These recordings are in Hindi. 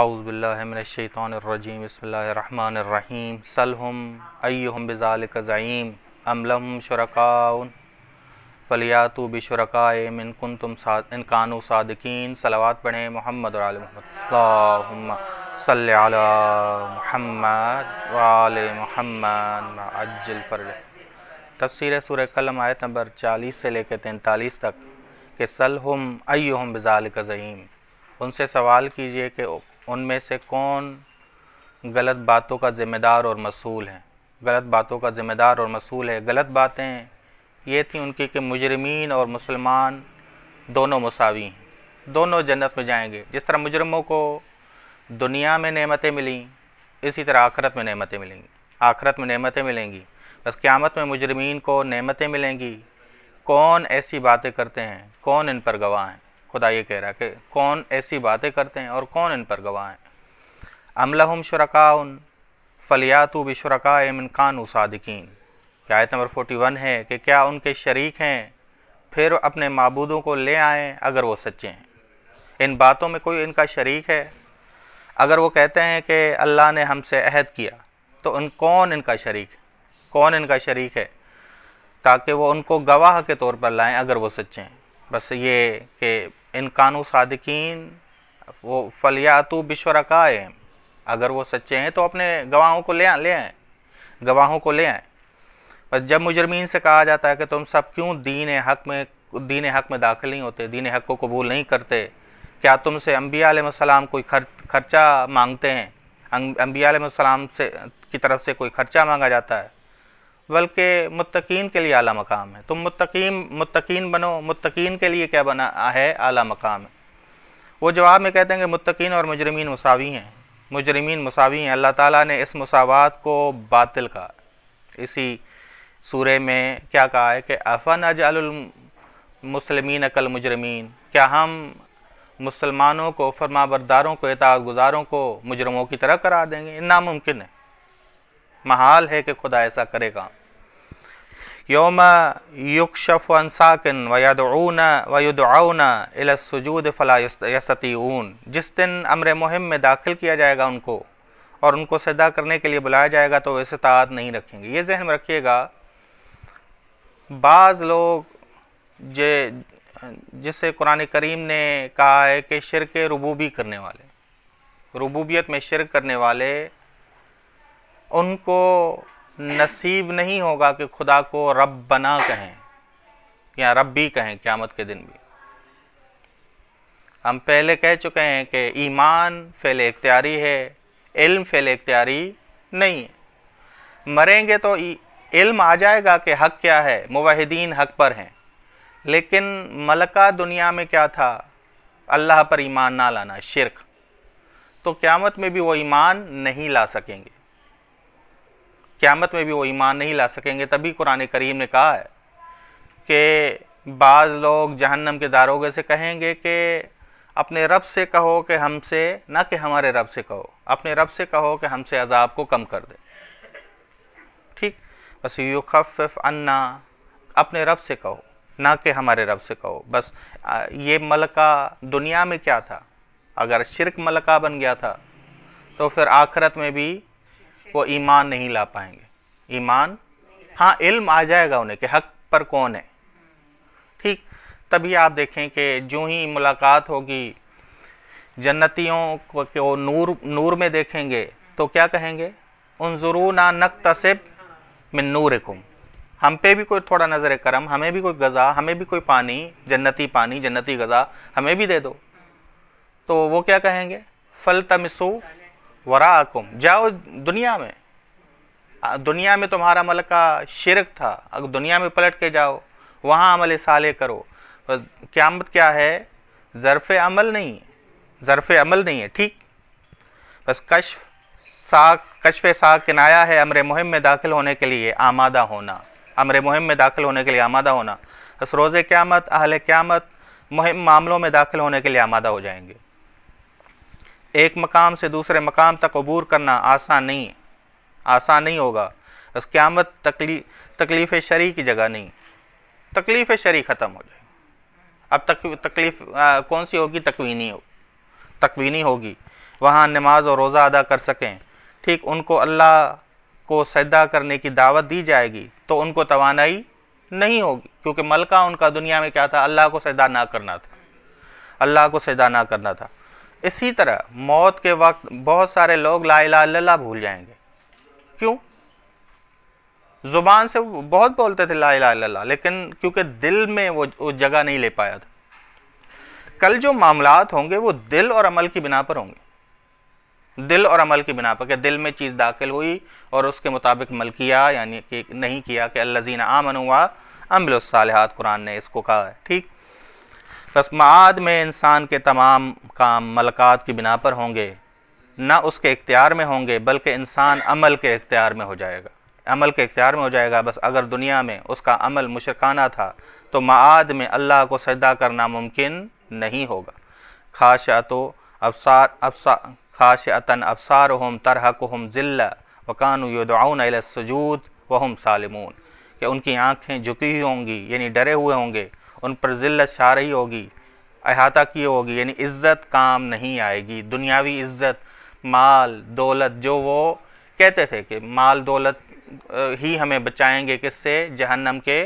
आउज़बिल्लिमिनशैतरजीम बसमीम सलहम अयम बज़ालज़ीम अमलम शुरा फलियातु बिशरकाए मिन कुन तुम सा इनकानु सादकिन सलावात पढ़े मोहम्मद और मोहम्मद सल्ला मोहम्मद वाल मोहम्मद अज्जल फर्ज तफसर सुर कलम आयत नंबर चालीस से लेकर तैंतालीस तक के सलहम अयम बज़ालज़ीम उनसे सवाल कीजिए कि उनमें से कौन गलत बातों का ज़िम्मेदार और मसूल है गलत बातों का ज़िम्मेदार और मसूल है गलत बातें ये थी उनकी कि मुजरमीन और मुसलमान दोनों मसावी हैं दोनों जन्नत में जाएंगे जिस तरह मुजरमों को दुनिया में नेमतें मिली इसी तरह आखरत में नेमतें मिलेंगी आखरत में नेमतें मिलेंगी बस क़्यामत में मुजरमीन को नेमतें मिलेंगी कौन ऐसी बातें करते हैं कौन इन पर गवाह हैं खुदा ये कह रहा है कि कौन ऐसी बातें करते हैं और कौन इन पर गवाह हैं अमलहम शरकाउन फलियातु बिशरका एमिन कानू क्या आयत नंबर फोर्टी वन है कि क्या उनके शरीक हैं फिर अपने मबूदों को ले आएँ अगर वो सच्चे हैं इन बातों में कोई इनका शरीक है अगर वो कहते हैं कि अल्लाह ने हमसे अहद किया तो उन कौन इनका शरीक कौन इनका शरीक है ताकि वो उनको गवाह के तौर पर लाएं अगर वो सच्चे हैं बस ये कि कानू सादकिन वो फलियातु विश्व रकाय अगर वो सच्चे हैं तो अपने गवाहों को ले ले आए गवाहों को ले आए बस जब मुजरमीन से कहा जाता है कि तुम सब क्यों दीन हक में दीन हक में दाखिल नहीं होते दीन हक को कबूल नहीं करते क्या तुमसे अम्बिया सलाम कोई खर, खर्चा मांगते हैं अम्बिया अं, से की तरफ से कोई खर्चा मांगा जाता है बल्कि मुतकीन के लिए आला मकाम है तुम मुतकीन मुतकीन बनो मुतकीन के लिए क्या बना है आला मकाम है वो जवाब में कहते हैं कि मुतकीन और मुजरमीन मसावी हैं मुजरमीन मसावी हैं अल्लाह ताला ने इस मसावत को बातिल कहा इसी सूरे में क्या कहा है कि अफ़न अजलमसलमिन अकल मुजरमीन क्या हम मुसलमानों को फरमा बरदारों को इतात गुजारों को मुजरमों की तरह करा देंगे नामुमकिन है महाल है कि खुदा ऐसा करेगा योम युकशफ अनसाकिन वयदऊन वयुदआउन इलसजूद जिस दिन अमर मुहिम में दाखिल किया जाएगा उनको और उनको सदा करने के लिए बुलाया जाएगा तो वैसे सतात नहीं रखेंगे ये जहन में रखिएगा बाज़ लोग जे जिसे कुरान करीम ने कहा है कि शिरक रबूबी करने वाले रबूबियत में शिरक करने वाले उनको नसीब नहीं होगा कि खुदा को रब बना कहें या रब भी कहें क़्यामत के दिन भी हम पहले कह चुके हैं कि ईमान फेल इख्तियारी है इल्म फेल इख्तियारी नहीं है मरेंगे तो इल्म आ जाएगा कि हक क्या है मुवाहिदीन हक पर हैं लेकिन मलका दुनिया में क्या था अल्लाह पर ईमान ना लाना शिरक तो क़्यामत में भी वो ईमान नहीं ला सकेंगे क़्यामत में भी वो ईमान नहीं ला सकेंगे तभी कुरान करीम ने कहा है कि बाज़ लोग जहन्नम के दारोगे से कहेंगे कि अपने रब से कहो कि हमसे ना कि हमारे रब से कहो अपने रब से कहो कि हमसे अजाब को कम कर दे ठीक बस यू खफ़ अन्ना अपने रब से कहो ना कि हमारे रब से कहो बस ये मलका दुनिया में क्या था अगर शिरक मलका बन गया था तो फिर आखरत में भी वो ईमान नहीं ला पाएंगे ईमान हाँ इल्म आ जाएगा उन्हें कि हक पर कौन है ठीक तभी आप देखें कि जो ही मुलाकात होगी जन्नतियों को, वो नूर नूर में देखेंगे तो क्या कहेंगे उन ज़रू ना नक तसब में नूर हम पे भी कोई थोड़ा नज़र करम हमें भी कोई गज़ा हमें भी कोई पानी जन्नती पानी जन्नती गज़ा हमें भी दे दो तो वो क्या कहेंगे फल तमसू वराकुम जाओ दुनिया में दुनिया में तुम्हारा का शिरक था अगर दुनिया में पलट के जाओ वहाँ अमल साले करो तो क्यामत क्या है ज़रफ़ अमल नहीं है ज़रफ़ अमल नहीं है ठीक बस कशफ साक कशफ साक किनाया है अमर मुहिम में दाखिल होने के लिए आमादा होना अमर मुहिम में दाखिल होने के लिए आमादा होना बस रोज़ क़्यामत अहल क़्यामत मुहिम मामलों में दाखिल होने के लिए आमादा हो जाएंगे एक मकाम से दूसरे मकाम तक अबूर करना आसान नहीं आसान नहीं होगा बस क़्यामत तकली तकलीफ़ शरी की जगह नहीं तकलीफ़ शरी ख़त्म हो जाए अब तक तकलीफ़ कौन सी होगी तकवीनी हो तकवीनी होगी वहाँ नमाज और रोज़ा अदा कर सकें ठीक उनको अल्लाह को सदा करने की दावत दी जाएगी तो उनको तोानाई नहीं होगी क्योंकि मलका उनका दुनिया में क्या था अल्लाह को सदा ना करना था अल्लाह को सदा ना करना था इसी तरह मौत के वक्त बहुत सारे लोग लाइला ला भूल जाएंगे क्यों ज़ुबान से बहुत बोलते थे ला ला लेकिन क्योंकि दिल में वो वो जगह नहीं ले पाया था कल जो मामलात होंगे वो दिल और अमल की बिना पर होंगे दिल और अमल की बिना पर कि दिल में चीज़ दाखिल हुई और उसके मुताबिक मल किया यानी कि नहीं किया कि अल्लाजीना आमन हुआ अमल कुरान ने इसको कहा है ठीक कसमाद में इंसान के तमाम काम मलकात की बिना पर होंगे ना उसके इख्तियार में होंगे बल्कि इंसान अमल के इख्तियार में हो जाएगा अमल के इख्तियार में हो जाएगा बस अगर दुनिया में उसका अमल मुशरकाना था तो माद में अल्लाह को सजदा करना मुमकिन नहीं होगा खाश तो अबसार अबसा खाश अतन अबसार हम तरहक हम ज़िल्ला वकान यदाउन सजूद वहम सालमून कि उनकी आँखें झुकी हुई होंगी यानी डरे हुए होंगे उन पर जिल्ल छा रही होगी अहाता की होगी यानी इज़्ज़त काम नहीं आएगी दुनियावी इज़्ज़त माल दौलत जो वो कहते थे कि माल दौलत ही हमें बचाएंगे किससे जहन्नम के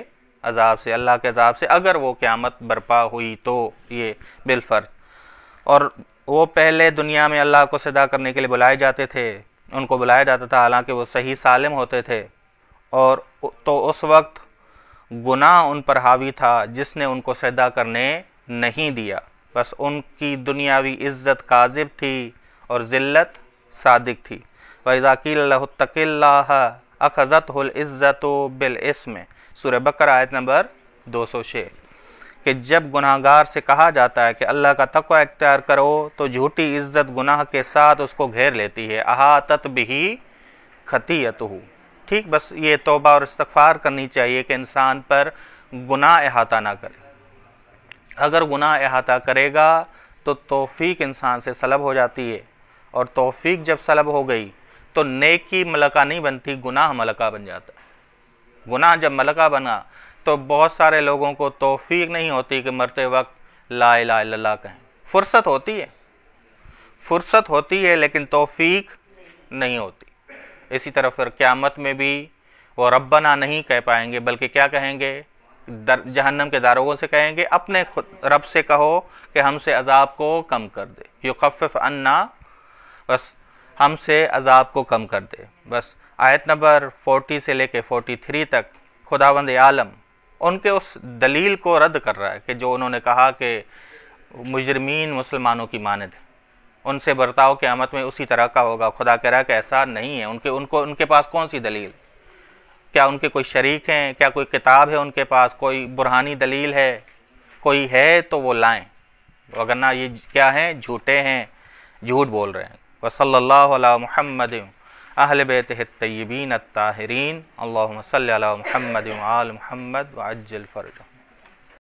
अजाब से अल्लाह के अजाब से अगर वो क़्यामत बरपा हुई तो ये बिलफर्ज और वो पहले दुनिया में अल्लाह को सदा करने के लिए बुलाए जाते थे उनको बुलाया जाता था हालांकि वो सही सालिम होते थे और तो उस वक्त गुनाह उन पर हावी था जिसने उनको सदा करने नहीं दिया बस उनकी दुनियावी इज्जत काजिब थी और ज़िल्लत सादिक थी वज़ाकिल्ला अखज़त इज़्ज़त इसमें सुर बकर आयत नंबर दो सौ छः कि जब गुनाहगार से कहा जाता है कि अल्लाह का तकवा इख्तियार करो तो झूठी इज्जत गुनाह के साथ उसको घेर लेती है अहातत भी खतीयत हूँ ठीक बस ये तोबा और इस्तफ़ार करनी चाहिए कि इंसान पर गुनाह अहाता ना करे अगर गुनाह अहाता करेगा तो तोफ़ी इंसान से सलब हो जाती है और तोफ़ी जब सलब हो गई तो नेकी मलका नहीं बनती गुनाह मलका बन जाता गुनाह जब मलका बना तो बहुत सारे लोगों को तोफ़ी नहीं होती कि मरते वक्त ला ला कहें फुर्सत होती है फुर्सत होती है लेकिन तोफ़ी नहीं होती इसी तरह फिर क़्यामत में भी वो रब्बना नहीं कह पाएंगे बल्कि क्या कहेंगे दर जहन्नम के दारोगों से कहेंगे अपने खुद रब से कहो कि हमसे अजाब को कम कर दे युफ अन्ना बस हमसे अजाब को कम कर दे बस आयत नंबर 40 से लेके 43 तक खुदावंद आलम उनके उस दलील को रद्द कर रहा है कि जो उन्होंने कहा कि मुजरमीन मुसलमानों की मानद है उनसे बर्ताव क़्यामत में उसी तरह का होगा खुदा कह रहा कि ऐसा नहीं है उनके उनको उनके पास कौन सी दलील क्या उनके कोई शरीक हैं क्या कोई किताब है उनके पास कोई बुरहानी दलील है कोई है तो वो लाएँ वगरना ये क्या हैं झूठे हैं झूठ बोल रहे हैं वसल्ला महमद अहल बेतबीन ताहरीन अल्लाम सल महमद आल महमद वाजल फ़र्जा